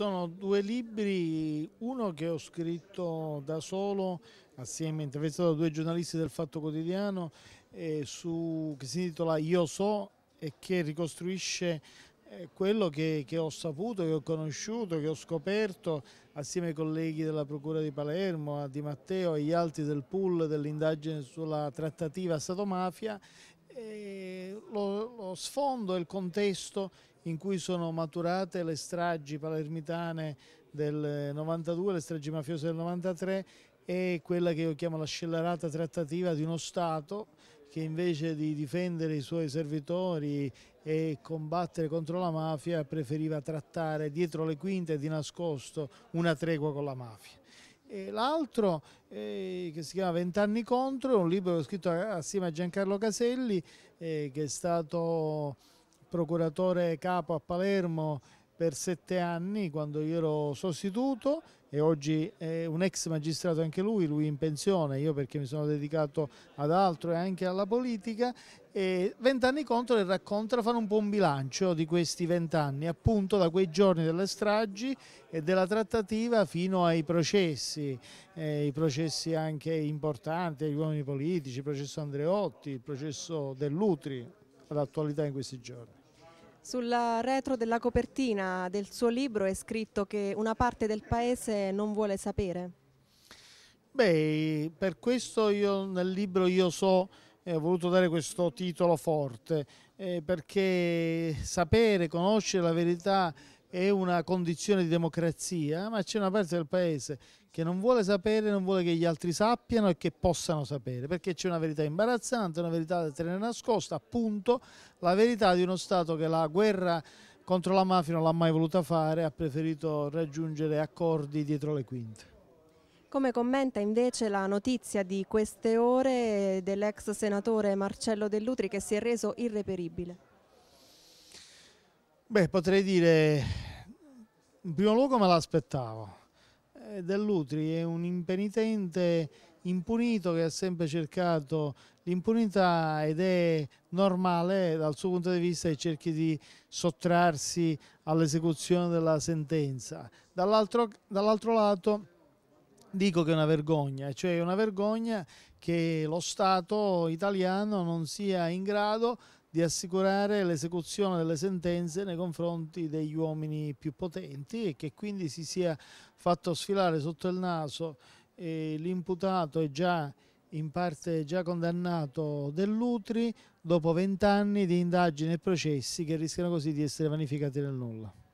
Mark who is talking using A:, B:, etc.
A: sono due libri, uno che ho scritto da solo, assieme, intervistato da due giornalisti del Fatto Quotidiano, eh, su, che si intitola Io so e che ricostruisce eh, quello che, che, ho saputo, che ho conosciuto, che ho scoperto assieme ai colleghi della Procura di Palermo, a Di Matteo e agli altri del pool dell'indagine sulla trattativa Stato-Mafia, lo, lo sfondo e il contesto in cui sono maturate le stragi palermitane del 92, le stragi mafiose del 93 e quella che io chiamo la scellerata trattativa di uno Stato che invece di difendere i suoi servitori e combattere contro la mafia preferiva trattare dietro le quinte e di nascosto una tregua con la mafia. L'altro, eh, che si chiama Vent'anni contro, è un libro che ho scritto assieme a Giancarlo Caselli, eh, che è stato procuratore capo a Palermo per sette anni quando io ero sostituto e oggi è un ex magistrato anche lui, lui in pensione, io perché mi sono dedicato ad altro e anche alla politica e vent'anni contro e racconta fare un po' un bilancio di questi vent'anni, appunto da quei giorni delle stragi e della trattativa fino ai processi, eh, i processi anche importanti, agli uomini politici, il processo Andreotti, il processo Dell'Utri, l'attualità in questi giorni.
B: Sul retro della copertina del suo libro è scritto che una parte del paese non vuole sapere.
A: Beh, per questo io nel libro io so, eh, ho voluto dare questo titolo forte, eh, perché sapere, conoscere la verità è una condizione di democrazia, ma c'è una parte del paese che non vuole sapere, non vuole che gli altri sappiano e che possano sapere, perché c'è una verità imbarazzante, una verità da tenere nascosta, appunto la verità di uno Stato che la guerra contro la mafia non l'ha mai voluta fare, ha preferito raggiungere accordi dietro le quinte.
B: Come commenta invece la notizia di queste ore dell'ex senatore Marcello Dell'Utri che si è reso irreperibile?
A: Beh, potrei dire, in primo luogo me l'aspettavo. Eh, Dell'Utri è un impenitente impunito che ha sempre cercato l'impunità ed è normale dal suo punto di vista che cerchi di sottrarsi all'esecuzione della sentenza. Dall'altro dall lato dico che è una vergogna, cioè è una vergogna che lo Stato italiano non sia in grado di assicurare l'esecuzione delle sentenze nei confronti degli uomini più potenti e che quindi si sia fatto sfilare sotto il naso eh, l'imputato è già in parte già condannato dell'Utri dopo vent'anni di indagini e processi che rischiano così di essere vanificati nel nulla.